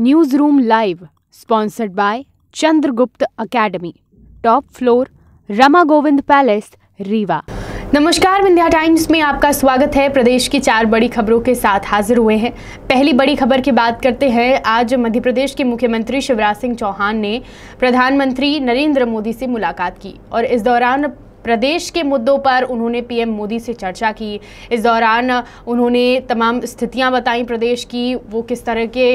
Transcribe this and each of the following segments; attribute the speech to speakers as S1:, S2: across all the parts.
S1: news newsroom live sponsored by Chandragupta academy top floor Rama Govind palace Rewa नमस्कार Vindhya times में आपका स्वागत है प्रदेश की चार बड़ी खबरों के साथ हाजिर हुए हैं पहली बड़ी खबर की बात करते हैं आज मध्य प्रदेश के मुख्यमंत्री शिवराज सिंह चौहान ने प्रधानमंत्री नरेंद्र मोदी से मुलाकात की और इस दौरान प्रदेश के मुद्दों पर उन्होंने पीएम मोदी से चर्चा की इस दौरान उन्होंने तमाम स्थितियां बताई प्रदेश की वो किस तरह के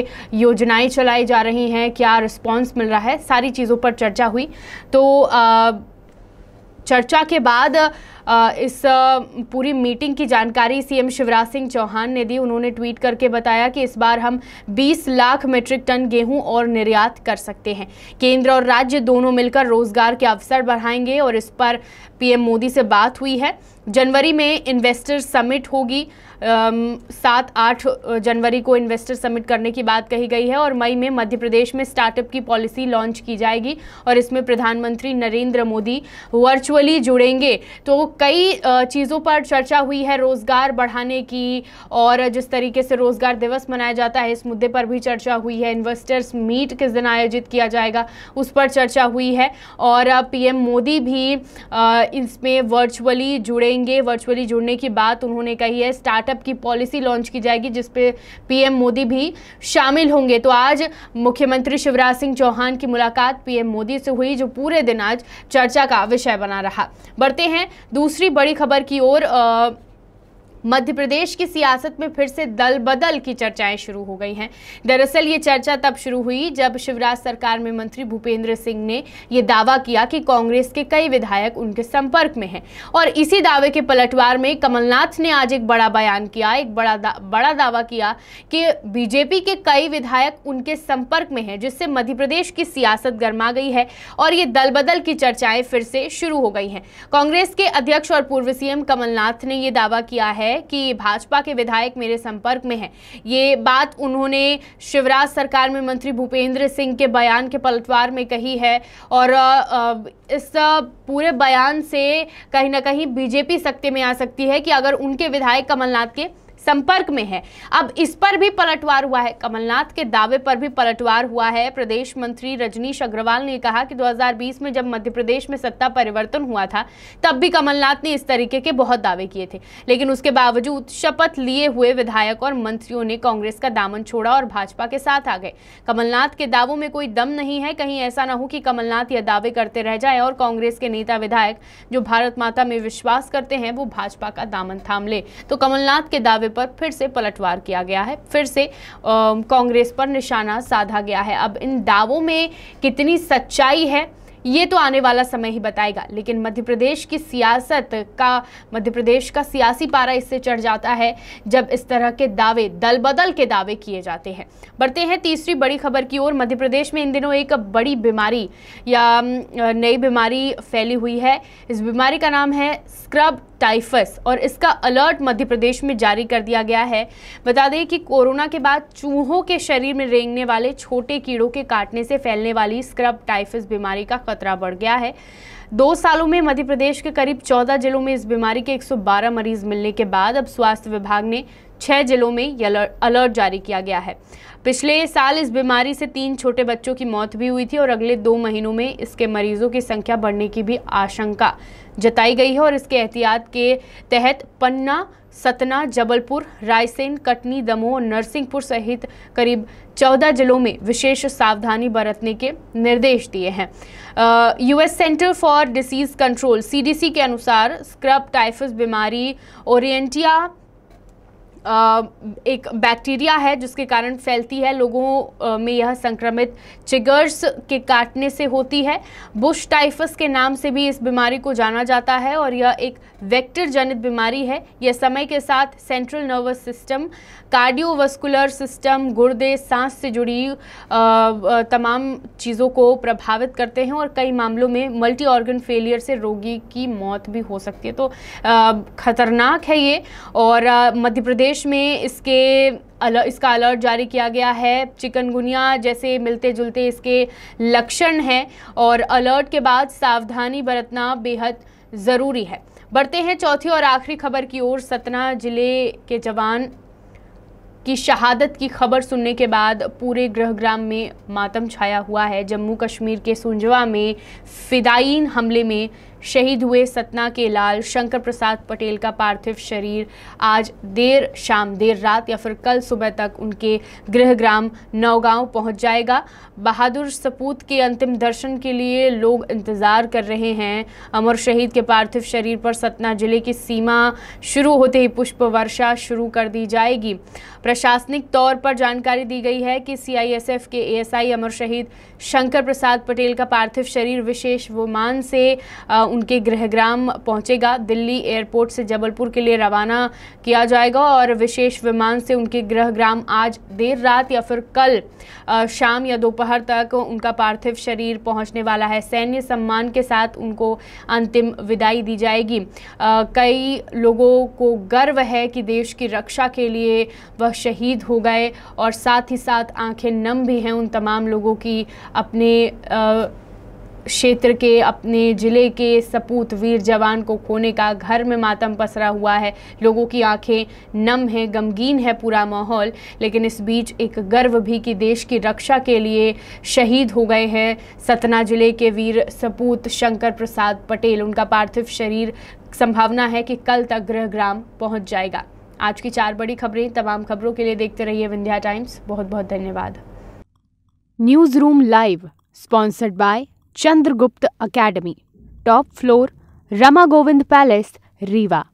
S1: योजनाएं चलाई जा रही हैं क्या रिस्पांस मिल रहा है सारी चीज़ों पर चर्चा हुई तो आ, चर्चा के बाद इस पूरी मीटिंग की जानकारी सीएम शिवराज सिंह चौहान ने दी उन्होंने ट्वीट करके बताया कि इस बार हम 20 लाख मीट्रिक टन गेहूं और निर्यात कर सकते हैं केंद्र और राज्य दोनों मिलकर रोजगार के अवसर बढ़ाएंगे और इस पर पीएम मोदी से बात हुई है जनवरी में इन्वेस्टर समिट होगी सात आठ जनवरी को इन्वेस्टर समिट करने की बात कही गई है और मई में मध्य प्रदेश में स्टार्टअप की पॉलिसी लॉन्च की जाएगी और इसमें प्रधानमंत्री नरेंद्र मोदी वर्चुअली जुड़ेंगे तो कई चीज़ों पर चर्चा हुई है रोज़गार बढ़ाने की और जिस तरीके से रोज़गार दिवस मनाया जाता है इस मुद्दे पर भी चर्चा हुई है इन्वेस्टर्स मीट किस दिन आयोजित किया जाएगा उस पर चर्चा हुई है और पीएम मोदी भी इसमें वर्चुअली जुड़ेंगे वर्चुअली जुड़ने की बात उन्होंने कही है स्टार्टअप की पॉलिसी लॉन्च की जाएगी जिसपे पीएम मोदी भी शामिल होंगे तो आज मुख्यमंत्री शिवराज सिंह चौहान की मुलाकात पीएम मोदी से हुई जो पूरे दिन आज चर्चा का विषय बना रहा बढ़ते हैं दूसरी बड़ी खबर की ओर मध्य प्रदेश की सियासत में फिर से दल बदल की चर्चाएं शुरू हो गई हैं दरअसल ये चर्चा तब शुरू हुई जब शिवराज सरकार में मंत्री भूपेंद्र सिंह ने ये दावा किया कि कांग्रेस के कई विधायक उनके संपर्क में हैं और इसी दावे के पलटवार में कमलनाथ ने आज एक बड़ा बयान किया एक बड़ा दा, बड़ा दावा किया कि बीजेपी के कई विधायक उनके संपर्क में हैं जिससे मध्य प्रदेश की सियासत गर्मा गई है और ये दल बदल की चर्चाएं फिर से शुरू हो गई हैं कांग्रेस के अध्यक्ष और पूर्व सीएम कमलनाथ ने ये दावा किया है है कि भाजपा के विधायक मेरे संपर्क में हैं ये बात उन्होंने शिवराज सरकार में मंत्री भूपेंद्र सिंह के बयान के पलटवार में कही है और इस पूरे बयान से कहीं ना कहीं बीजेपी सकते में आ सकती है कि अगर उनके विधायक कमलनाथ के संपर्क में है अब इस पर भी पलटवार हुआ है कमलनाथ के दावे पर भी पलटवार हुआ है प्रदेश मंत्री रजनीश अग्रवाल ने कहा कि 2020 में जब मध्य प्रदेश में सत्ता परिवर्तन हुआ था तब भी कमलनाथ ने इस तरीके के बहुत दावे किए थे लेकिन उसके बावजूद शपथ लिए हुए विधायक और मंत्रियों ने कांग्रेस का दामन छोड़ा और भाजपा के साथ आ गए कमलनाथ के दावों में कोई दम नहीं है कहीं ऐसा ना हो कि कमलनाथ यह दावे करते रह जाए और कांग्रेस के नेता विधायक जो भारत माता में विश्वास करते हैं वो भाजपा का दामन थाम ले तो कमलनाथ के दावे पर फिर से पलटवार किया गया है फिर से कांग्रेस पर निशाना साधा गया है अब इन दावों में कितनी सच्चाई है ये तो आने वाला समय ही बताएगा लेकिन मध्य प्रदेश की सियासत का मध्य प्रदेश का सियासी पारा इससे चढ़ जाता है जब इस तरह के दावे दल बदल के दावे किए जाते हैं बढ़ते हैं तीसरी बड़ी खबर की ओर मध्य प्रदेश में इन दिनों एक बड़ी बीमारी या नई बीमारी फैली हुई है इस बीमारी का नाम है स्क्रब टाइफस और इसका अलर्ट मध्य प्रदेश में जारी कर दिया गया है बता दें कि कोरोना के बाद चूहों के शरीर में रेंगने वाले छोटे कीड़ों के काटने से फैलने वाली स्क्रब टाइफस बीमारी का खतरा बढ़ गया है दो सालों में मध्य प्रदेश के करीब 14 जिलों में इस बीमारी के 112 मरीज मिलने के बाद अब स्वास्थ्य विभाग ने छः जिलों में ये अलर्ट जारी किया गया है पिछले साल इस बीमारी से तीन छोटे बच्चों की मौत भी हुई थी और अगले दो महीनों में इसके मरीजों की संख्या बढ़ने की भी आशंका जताई गई है और इसके एहतियात के तहत पन्ना सतना जबलपुर रायसेन कटनी दमोह नरसिंहपुर सहित करीब चौदह जिलों में विशेष सावधानी बरतने के निर्देश दिए हैं US centre for disease control CDC के अनुसार स्क्रब टाइफस बीमारी ओरिएंटिया एक बैक्टीरिया है जिसके कारण फैलती है लोगों में यह संक्रमित चिगर्स के काटने से होती है बुश टाइफस के नाम से भी इस बीमारी को जाना जाता है और यह एक वेक्टर जनित बीमारी है यह समय के साथ central nervous system cardiovascular system गुर्दे सांस से जुड़ी तमाम चीज़ों को प्रभावित करते हैं और कई मामलों में मल्टी ऑर्गन फेलियर से रोगी की मौत भी हो सकती है तो ख़तरनाक है ये और मध्य प्रदेश प्रदेश में इसके अलर, इसका अलर्ट जारी किया गया है चिकनगुनिया जैसे मिलते जुलते इसके लक्षण हैं और अलर्ट के बाद सावधानी बरतना बेहद ज़रूरी है बढ़ते हैं चौथी और आखिरी खबर की ओर सतना जिले के जवान की शहादत की खबर सुनने के बाद पूरे गृहग्राम में मातम छाया हुआ है जम्मू कश्मीर के सुंजवा में फिदाइन हमले में शहीद हुए सतना के लाल शंकर प्रसाद पटेल का पार्थिव शरीर आज देर शाम देर रात या फिर कल सुबह तक उनके गृहग्राम नौगांव पहुंच जाएगा बहादुर सपूत के अंतिम दर्शन के लिए लोग इंतज़ार कर रहे हैं अमर शहीद के पार्थिव शरीर पर सतना जिले की सीमा शुरू होते ही पुष्प वर्षा शुरू कर दी जाएगी प्रशासनिक तौर पर जानकारी दी गई है कि सीआईएसएफ के एएसआई अमर शहीद शंकर प्रसाद पटेल का पार्थिव शरीर विशेष विमान से उनके गृहग्राम पहुंचेगा दिल्ली एयरपोर्ट से जबलपुर के लिए रवाना किया जाएगा और विशेष विमान से उनके गृहग्राम आज देर रात या फिर कल शाम या दोपहर तक उनका पार्थिव शरीर पहुंचने वाला है सैन्य सम्मान के साथ उनको अंतिम विदाई दी जाएगी आ, कई लोगों को गर्व है कि देश की रक्षा के लिए वह शहीद हो गए और साथ ही साथ आंखें नम भी हैं उन तमाम लोगों की अपने आ, क्षेत्र के अपने ज़िले के सपूत वीर जवान को खोने का घर में मातम पसरा हुआ है लोगों की आंखें नम है गमगीन है पूरा माहौल लेकिन इस बीच एक गर्व भी कि देश की रक्षा के लिए शहीद हो गए हैं सतना जिले के वीर सपूत शंकर प्रसाद पटेल उनका पार्थिव शरीर संभावना है कि कल तक गृह ग्राम पहुँच जाएगा आज की चार बड़ी खबरें तमाम खबरों के लिए देखते रहिए विंध्या टाइम्स बहुत बहुत धन्यवाद newsroom live sponsored by Chandragupta academy top floor Rama Govind palace Rewa